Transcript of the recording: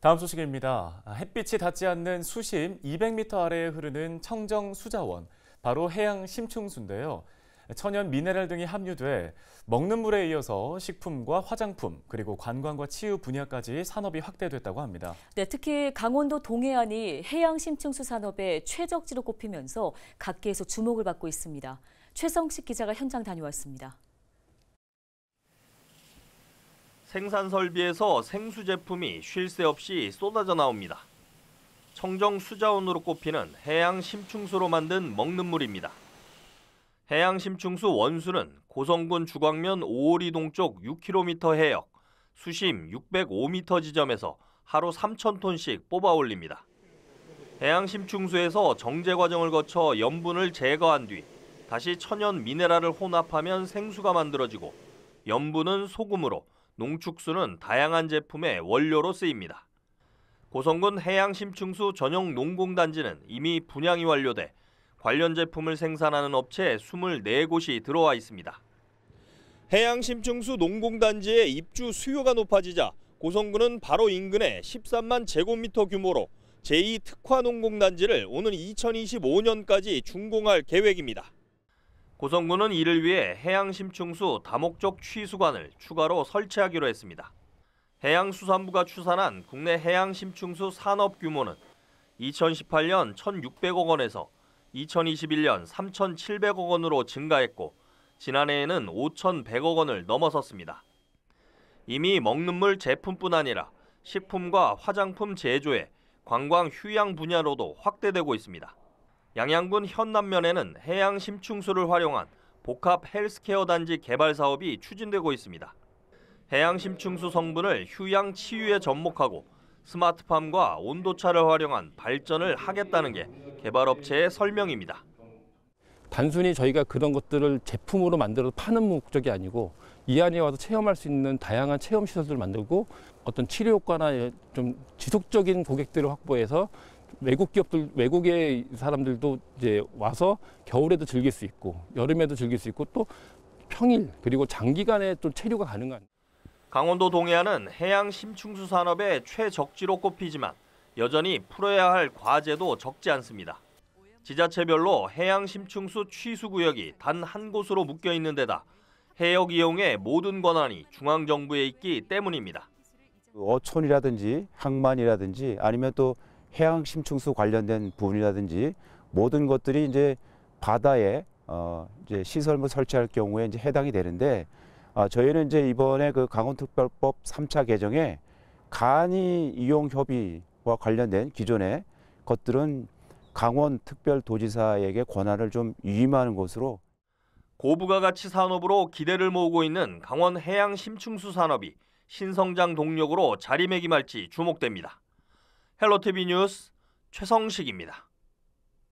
다음 소식입니다. 햇빛이 닿지 않는 수심 200m 아래에 흐르는 청정 수자원, 바로 해양 심층수인데요. 천연 미네랄 등이 함유돼 먹는 물에 이어서 식품과 화장품 그리고 관광과 치유 분야까지 산업이 확대됐다고 합니다. 네, 특히 강원도 동해안이 해양 심층수 산업의 최적지로 꼽히면서 각계에서 주목을 받고 있습니다. 최성식 기자가 현장 다녀왔습니다. 생산 설비에서 생수 제품이 쉴 새 없이 쏟아져 나옵니다. 청정 수자원으로 꼽히는 해양 심충수로 만든 먹는 물입니다. 해양 심충수 원수는 고성군 주광면 오오리 동쪽 6km 해역 수심 605m 지점에서 하루 3,000톤씩 뽑아 올립니다. 해양 심충수에서 정제 과정을 거쳐 염분을 제거한 뒤 다시 천연 미네랄을 혼합하면 생수가 만들어지고 염분은 소금으로 농축수는 다양한 제품의 원료로 쓰입니다. 고성군 해양심층수 전용 농공단지는 이미 분양이 완료돼 관련 제품을 생산하는 업체 24곳이 들어와 있습니다. 해양심층수 농공단지의 입주 수요가 높아지자 고성군은 바로 인근에 13만 제곱미터 규모로 제2 특화농공단지를 오는 2025년까지 준공할 계획입니다. 고성군은 이를 위해 해양심충수 다목적 취수관을 추가로 설치하기로 했습니다. 해양수산부가 추산한 국내 해양심충수 산업 규모는 2018년 1,600억 원에서 2021년 3,700억 원으로 증가했고 지난해에는 5,100억 원을 넘어섰습니다. 이미 먹는 물 제품뿐 아니라 식품과 화장품 제조에 관광 휴양 분야로도 확대되고 있습니다. 양양군 현남면에는 해양 심충수를 활용한 복합 헬스케어 단지 개발 사업이 추진되고 있습니다. 해양 심충수 성분을 휴양 치유에 접목하고 스마트팜과 온도차를 활용한 발전을 하겠다는 게 개발업체의 설명입니다. 단순히 저희가 그런 것들을 제품으로 만들어 파는 목적이 아니고 이 안에 와서 체험할 수 있는 다양한 체험 시설들을 만들고 어떤 치료 효과나 좀 지속적인 고객들을 확보해서 외국 기업들 외국의 사람들도 이제 와서 겨울에도 즐길 수 있고 여름에도 즐길 수 있고 또 평일 그리고 장기간에 또 체류가 가능한 강원도 동해안은 해양 심층수 산업의 최적지로 꼽히지만 여전히 풀어야 할 과제도 적지 않습니다. 지자체별로 해양 심층수 취수 구역이 단 한 곳으로 묶여 있는 데다 해역 이용의 모든 권한이 중앙 정부에 있기 때문입니다. 그 어촌이라든지 항만이라든지 아니면 또 해양 심층수 관련된 부분이라든지 모든 것들이 이제 바다에 어 이제 시설물 설치할 경우에 이제 해당이 되는데 아 저희는 이제 이번에 그 강원특별법 3차 개정에 간이 이용 협의와 관련된 기존의 것들은 강원특별도지사에게 권한을 좀 위임하는 것으로 고부가 가치 산업으로 기대를 모으고 있는 강원 해양 심층수 산업이 신성장 동력으로 자리매김할지 주목됩니다. 헬로 TV 뉴스 최성식입니다.